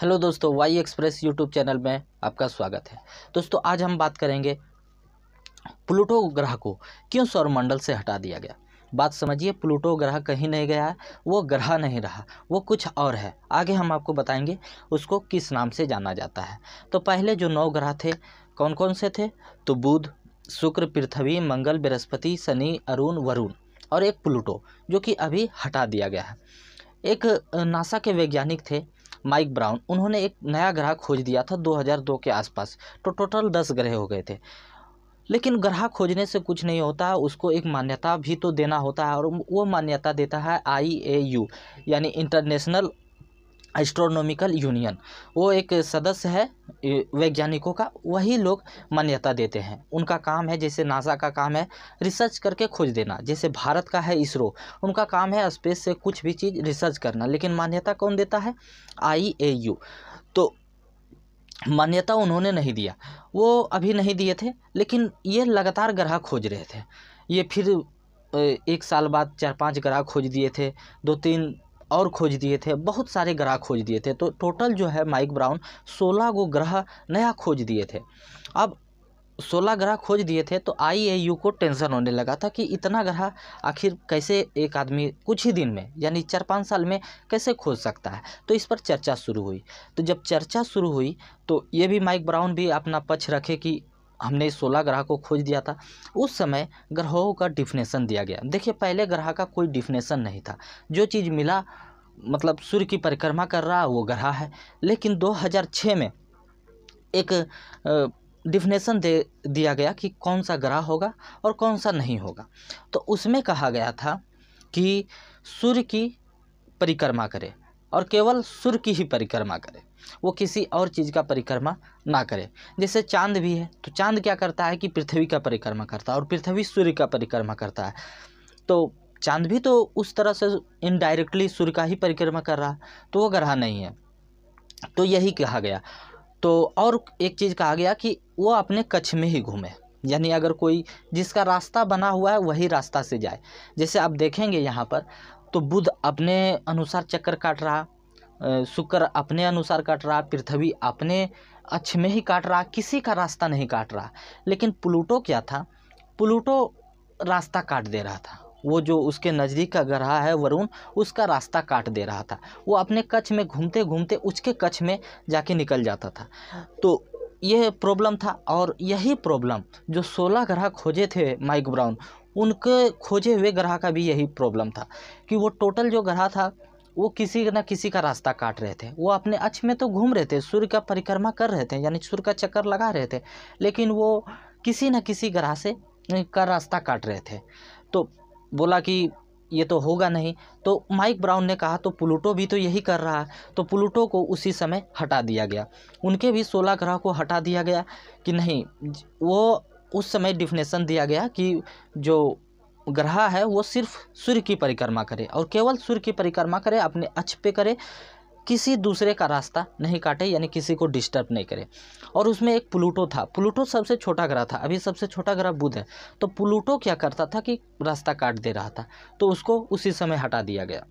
hello दोस्तों Y express YouTube channel में आपका स्वागत है दोस्तों आज हम बात करेंगे प्लूटो ग्रह को क्यों सौरमंडल से हटा दिया गया बात समझिए प्लूटो ग्रह कहीं नहीं गया वो ग्रह नहीं रहा वो कुछ और है आगे हम आपको बताएंगे उसको किस नाम से जाना जाता है तो पहले जो नौ ग्रह थे कौन कौन से थे तो बुध शुक्र पृथ्वी मंगल बृहस्पति शनि अरुण वरुण और एक प्लूटो जो कि अभी हटा दिया गया है एक नासा के वैज्ञानिक थे माइक ब्राउन उन्होंने एक नया ग्रह खोज दिया था 2002 के आसपास तो टोटल दस ग्रह हो गए थे लेकिन ग्रह खोजने से कुछ नहीं होता है उसको एक मान्यता भी तो देना होता है और वो मान्यता देता है आई ए यू यानी इंटरनेशनल एस्ट्रोनॉमिकल यूनियन वो एक सदस्य है वैज्ञानिकों का वही लोग मान्यता देते हैं उनका काम है जैसे नासा का काम है रिसर्च करके खोज देना जैसे भारत का है इसरो उनका काम है स्पेस से कुछ भी चीज़ रिसर्च करना लेकिन मान्यता कौन देता है आई ए यू तो मान्यता उन्होंने नहीं दिया वो अभी नहीं दिए थे लेकिन ये लगातार ग्रह खोज रहे थे ये फिर एक साल बाद चार पांच ग्रह खोज दिए थे दो तीन और खोज दिए थे बहुत सारे ग्रह खोज दिए थे तो टोटल जो है माइक ब्राउन सोलह गो ग्रह नया खोज दिए थे अब सोलह ग्रह खोज दिए थे तो आई को टेंशन होने लगा था कि इतना ग्रह आखिर कैसे एक आदमी कुछ ही दिन में यानी चार पाँच साल में कैसे खोज सकता है तो इस पर चर्चा शुरू हुई तो जब चर्चा शुरू हुई तो ये भी माइक ब्राउन भी अपना पक्ष रखे कि हमने 16 ग्रह को खोज दिया था उस समय ग्रहों का डिफिनेशन दिया गया देखिए पहले ग्रह का कोई डिफिनेशन नहीं था जो चीज़ मिला मतलब सूर्य की परिक्रमा कर रहा वो ग्रह है लेकिन 2006 में एक डिफिनेशन दे दिया गया कि कौन सा ग्रह होगा और कौन सा नहीं होगा तो उसमें कहा गया था कि सूर्य की परिक्रमा करे और केवल सूर्य की ही परिक्रमा करे वो किसी और चीज़ का परिक्रमा ना करे जैसे चांद भी है तो चांद क्या करता है कि पृथ्वी का परिक्रमा करता है और पृथ्वी सूर्य का परिक्रमा करता है तो चांद भी तो उस तरह से इनडायरेक्टली सूर्य का ही परिक्रमा कर रहा है तो वो ग्रह नहीं है तो यही कहा गया तो और एक चीज़ कहा गया कि वो अपने कच्छ में ही घूमे यानी अगर कोई जिसका रास्ता बना हुआ है वही रास्ता से जाए जैसे आप देखेंगे यहाँ पर तो बुध अपने अनुसार चक्कर काट रहा शुक्र अपने अनुसार काट रहा पृथ्वी अपने अक्ष में ही काट रहा किसी का रास्ता नहीं काट रहा लेकिन प्लूटो क्या था प्लूटो रास्ता काट दे रहा था वो जो उसके नज़दीक का ग्रह है वरुण उसका रास्ता काट दे रहा था वो अपने कच्छ में घूमते घूमते उसके कच्छ में जाके निकल जाता था तो यह प्रॉब्लम था और यही प्रॉब्लम जो सोलह ग्रह खोजे थे माइक ब्राउन उनके खोजे हुए ग्रह का भी यही प्रॉब्लम था कि वो टोटल जो ग्रह था वो किसी ना किसी का रास्ता काट रहे थे वो अपने अक्ष में तो घूम रहे थे सूर्य का परिक्रमा कर रहे थे यानी सूर्य का चक्कर लगा रहे थे लेकिन वो किसी न किसी ग्रह से का रास्ता काट रहे थे तो बोला कि ये तो होगा नहीं तो माइक ब्राउन ने कहा तो प्लूटो भी तो यही कर रहा है तो प्लूटो को उसी समय हटा दिया गया उनके भी सोलह ग्रह को हटा दिया गया कि नहीं वो उस समय डिफिनेशन दिया गया कि जो ग्रह है वो सिर्फ सूर्य की परिक्रमा करे और केवल सूर्य की परिक्रमा करे अपने अक्ष पे करे किसी दूसरे का रास्ता नहीं काटे यानी किसी को डिस्टर्ब नहीं करे और उसमें एक प्लूटो था प्लूटो सबसे छोटा ग्रह था अभी सबसे छोटा ग्रह बुध है तो प्लूटो क्या करता था कि रास्ता काट दे रहा था तो उसको उसी समय हटा दिया गया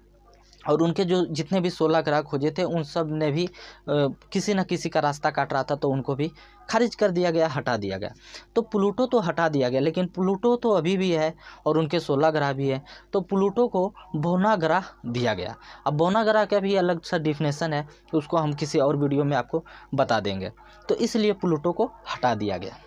और उनके जो जितने भी सोलह ग्राहक खोजे थे उन सब ने भी आ, किसी न किसी का रास्ता काट रहा था तो उनको भी खारिज कर दिया गया हटा दिया गया तो प्लूटो तो हटा दिया गया लेकिन प्लूटो तो अभी भी है और उनके सोलह ग्रह भी है तो प्लूटो को बोना ग्रह दिया गया अब बोना ग्रह का भी अलग सा डिफिनेशन है उसको हम किसी और वीडियो में आपको बता देंगे तो इसलिए प्लूटो को हटा दिया गया